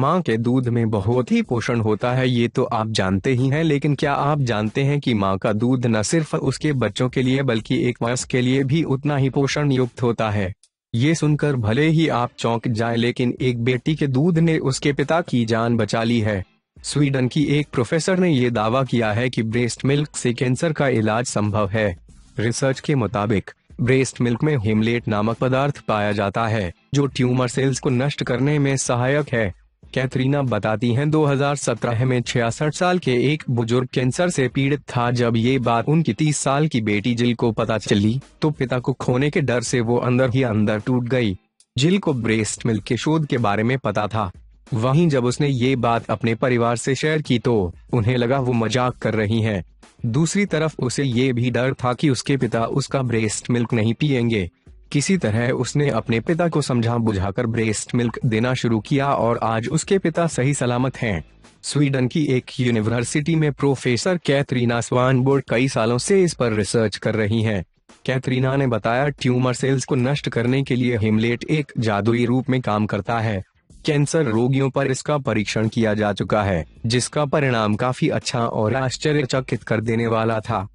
माँ के दूध में बहुत ही पोषण होता है ये तो आप जानते ही हैं लेकिन क्या आप जानते हैं कि माँ का दूध न सिर्फ उसके बच्चों के लिए बल्कि एक वयस्क के लिए भी उतना ही पोषण युक्त होता है ये सुनकर भले ही आप चौंक जाए लेकिन एक बेटी के दूध ने उसके पिता की जान बचा ली है स्वीडन की एक प्रोफेसर ने ये दावा किया है कि ब्रेस्ट मिल्क से कैंसर का इलाज संभव है रिसर्च के मुताबिक ब्रेस्ट मिल्क में हिमलेट नामक पदार्थ पाया जाता है जो ट्यूमर सेल्स को नष्ट करने में सहायक है कैथरीना बताती हैं 2017 में 66 साल के एक बुजुर्ग कैंसर से पीड़ित था जब ये बात उनकी 30 साल की बेटी जिल को पता चली तो पिता को खोने के डर से वो अंदर ही अंदर टूट गई जिल को ब्रेस्ट मिल्क के शोध के बारे में पता था वहीं जब उसने ये बात अपने परिवार से शेयर की तो उन्हें लगा वो मजाक कर रही है दूसरी तरफ उसे ये भी डर था कि उसके पिता उसका ब्रेस्ट मिल्क नहीं पियेंगे किसी तरह उसने अपने पिता को समझा बुझाकर ब्रेस्ट मिल्क देना शुरू किया और आज उसके पिता सही सलामत हैं। स्वीडन की एक यूनिवर्सिटी में प्रोफेसर कैथरीना स्वानबोर्ड कई सालों से इस पर रिसर्च कर रही हैं। कैथरीना ने बताया ट्यूमर सेल्स को नष्ट करने के लिए हिमलेट एक जादुई रूप में काम करता है कैंसर रोगियों पर इसका परीक्षण किया जा चुका है जिसका परिणाम काफी अच्छा और आश्चर्यचकित कर देने वाला था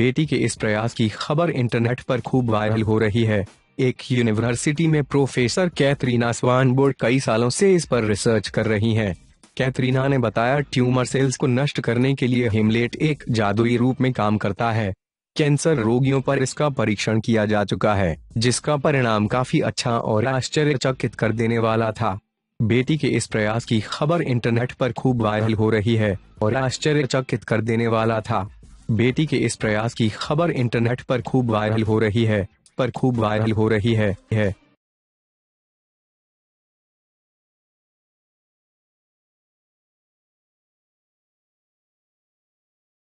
बेटी के इस प्रयास की खबर इंटरनेट पर खूब वायरल हो रही है एक यूनिवर्सिटी में प्रोफेसर कैथरीना स्वानबोर्ड कई सालों से इस पर रिसर्च कर रही हैं। कैथरीना ने बताया ट्यूमर सेल्स को नष्ट करने के लिए हिमलेट एक जादुई रूप में काम करता है कैंसर रोगियों पर इसका परीक्षण किया जा चुका है जिसका परिणाम काफी अच्छा और आश्चर्यचकित कर देने वाला था बेटी के इस प्रयास की खबर इंटरनेट पर खूब वायरल हो रही है और आश्चर्यचकित कर देने वाला था बेटी के इस प्रयास की खबर इंटरनेट पर खूब वायरल हो रही है पर खूब वायरल हो रही है, है।